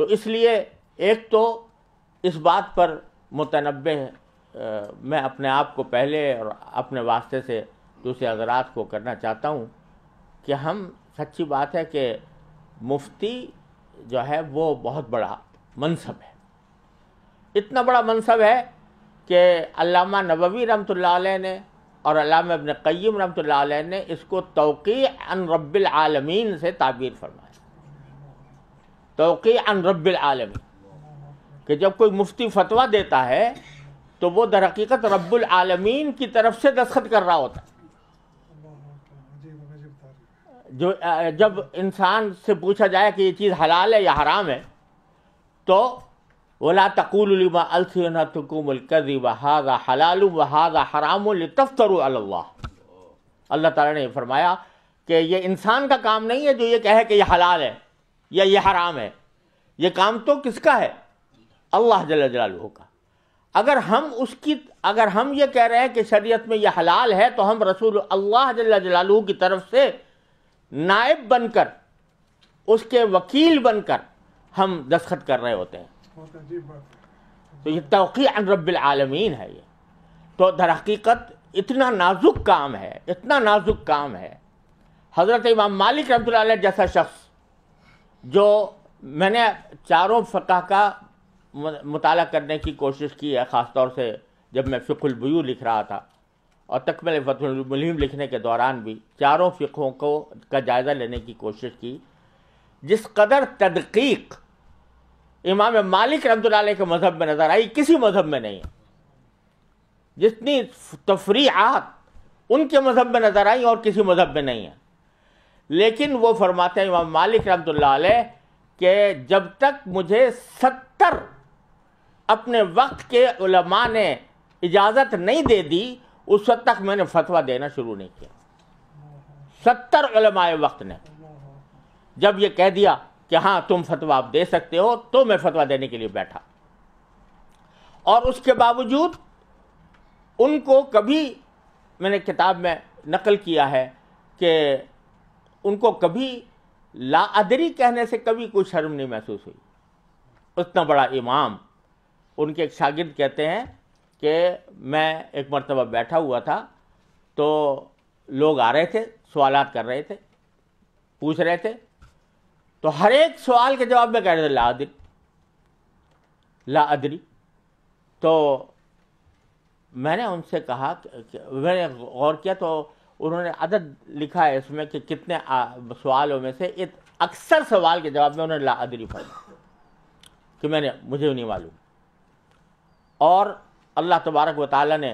तो इसलिए एक तो इस बात पर मुतनबे मैं अपने आप को पहले और अपने वास्ते से दूसरे हजरात को करना चाहता हूँ कि हम सच्ची बात है कि मुफ्ती जो है वो बहुत बड़ा मनसब है इतना बड़ा मनसब है कि अल्लामा नबवी रमत ने और अलामा इबन क़य्यम रमत ने इसको तोक़ी अन रब्बिल आलमीन से ताबीर फरमाया तोक़ी अन रबिल आलम कि जब कोई मुफ्ती फतवा देता है तो वो दर हकीकत रब्बुल आलमीन की तरफ से दस्खत कर रहा होता जो जब इंसान से पूछा जाए कि ये चीज़ हलाल है या हराम है तो वला तकूलमा अलसनतकुमलकदी हलाल वहादा हराम तफ्तर अल्लाह अल्लाह ताला ने फरमाया कि ये इंसान का काम नहीं है जो ये कहे कि ये हलाल है या ये हराम है ये काम तो किसका है अल्लाह जल जलालू का अगर हम उसकी अगर हम ये कह रहे हैं कि शरीयत में यह हलाल है तो हम रसूल अल्लाह जल जलालू की तरफ से नायब बनकर उसके वकील बनकर हम दस्खत कर रहे होते हैं तो ये तोक़ी रबालमीन है ये तो दर हकीकत इतना नाजुक काम है इतना नाजुक काम है हज़रत इमाम मालिक रमत जैसा शख्स जो मैंने चारों फ़कह का मुताल करने की कोशिश की है ख़ास तौर से जब मैं फ़िकुलबयू लिख रहा था और तकमल फतलमलीम लिखने के दौरान भी चारों फ़िकों को का जायज़ा लेने की कोशिश की जिस कदर तदकीक इमाम मालिक रमतल के मज़हब में नज़र आई किसी मज़हब में नहीं है जितनी तफरीहत उनके मज़हब में नज़र आई और किसी मज़हब में नहीं है लेकिन वो फरमाते हैं इमाम मालिक रमतल्ला कि जब तक मुझे सत्तर अपने वक्त के उलमा ने इजाज़त नहीं दे दी उस वक्त तक मैंने फतवा देना शुरू नहीं किया सत्तर उलमाए वक्त ने जब ये कह दिया कि हाँ तुम फतवा आप दे सकते हो तो मैं फतवा देने के लिए बैठा और उसके बावजूद उनको कभी मैंने किताब में नकल किया है कि उनको कभी लाअदरी कहने से कभी कोई शर्म नहीं महसूस हुई उतना बड़ा इमाम उनके एक शागिर्द कहते हैं कि मैं एक मरतबा बैठा हुआ था तो लोग आ रहे थे सवाल कर रहे थे पूछ रहे थे तो हर एक सवाल के जवाब में कह रहे थे लादरी लादरी तो मैंने उनसे कहा मैंने गौर किया तो उन्होंने अदद लिखा है इसमें कि कितने सवालों में से एक अक्सर सवाल के जवाब में उन्होंने लादरी फरमा कि मैंने मुझे नहीं मालूम और अल्लाह तबारक व ताली ने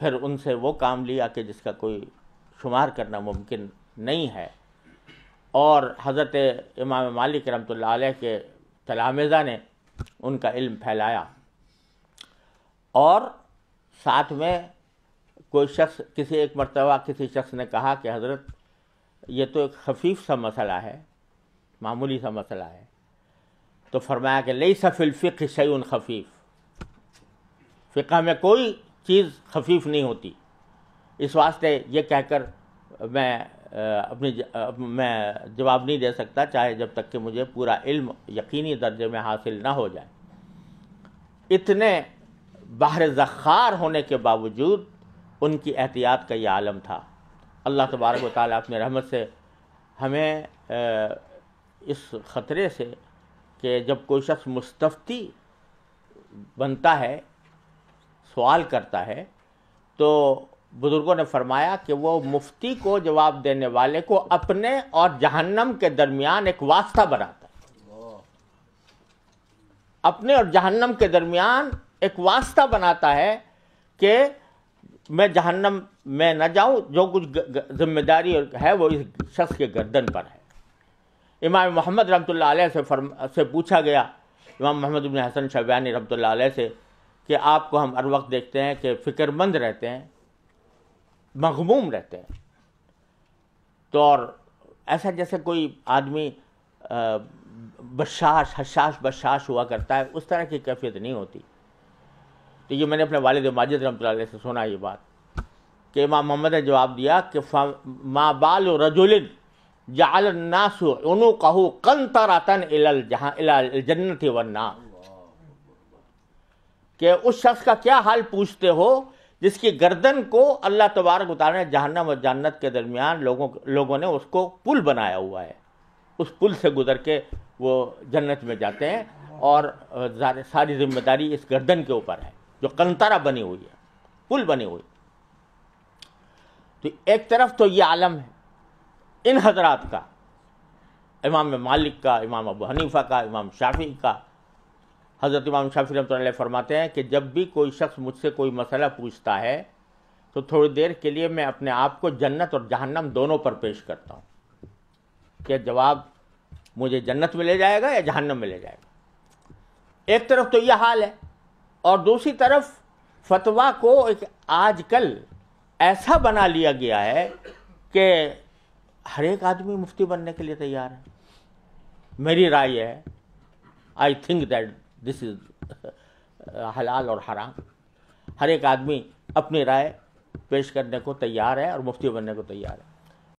फिर उनसे वो काम लिया कि जिसका कोई शुमार करना मुमकिन नहीं है और हज़रत इमाम मालिक रमत के तलामेज़ा ने उनका इल्म फैलाया और साथ में कोई शख्स किसी एक मरतबा किसी शख्स ने कहा कि हज़रत ये तो एक खफीफ सा मसला है मामूली सा मसला है तो फरमाया कि लई सफ़िल फ़िक शैन खफीफ फ़िका में कोई चीज़ खफीफ नहीं होती इस वास्ते ये कहकर मैं अपनी ज, मैं जवाब नहीं दे सकता चाहे जब तक कि मुझे पूरा इल्म यकीनी दर्जे में हासिल ना हो जाए इतने बाहर जखार होने के बावजूद उनकी एहतियात का ये आलम था अल्लाह तबारक ताली अपने रहमत से हमें इस ख़तरे से कि जब कोई शख्स मुस्तफ़ी बनता है सवाल करता है तो बुज़ुर्गों ने फरमाया कि वो मुफ्ती को जवाब देने वाले को अपने और जहन्नम के दरमियान एक वास्ता बनाता है अपने और जहन्नम के दरमियान एक वास्ता बनाता है कि मैं जहन्नम में न जाऊं जो कुछ जिम्मेदारी है वो इस शख्स के गर्दन पर है इमाम मोहम्मद रमत से फर्म से पूछा गया इमाम मोहम्मद अबिन हसन शब्यानी रमत से कि आपको हम हर वक्त देखते हैं कि फ़िक्रमंद रहते हैं मखमूम रहते हैं तो और ऐसा जैसे कोई आदमी बशाश हशाश बशाश हुआ करता है उस तरह की कैफियत नहीं होती तो ये मैंने अपने वालद माजिद रमत से सुना ये बात कि इमाम मोहम्मद ने जवाब दिया कि माँ बाल रजुलिन जालनासु उनु कहु कन तरातन इलल जहाँ जन्नत वन्ना के उस शख्स का क्या हाल पूछते हो जिसकी गर्दन को अल्लाह तबारक उतारने जहन्नम और जन्नत के दरमियान लोगों लोगों ने उसको पुल बनाया हुआ है उस पुल से गुजर के वो जन्नत में जाते हैं और सारी जिम्मेदारी इस गर्दन के ऊपर है जो कंतरा बनी हुई है पुल बनी हुई तो एक तरफ तो ये आलम है इन हजरात का इमाम मालिक का इमाम अबू हनीफा का इमाम शाफी का हज़रत इमाम शाफी रमत फरमाते हैं कि जब भी कोई शख्स मुझसे कोई मसला पूछता है तो थोड़ी देर के लिए मैं अपने आप को जन्नत और जहन्नम दोनों पर पेश करता हूँ क्या जवाब मुझे जन्नत में ले जाएगा या जहन्नम में ले जाएगा एक तरफ तो यह हाल है और दूसरी तरफ फतवा को एक आजकल ऐसा बना लिया गया है कि हर एक आदमी मुफ्ती बनने के लिए तैयार है मेरी राय है I think that this is हलाल और हराम हर एक आदमी अपनी राय पेश करने को तैयार है और मुफ्ती बनने को तैयार है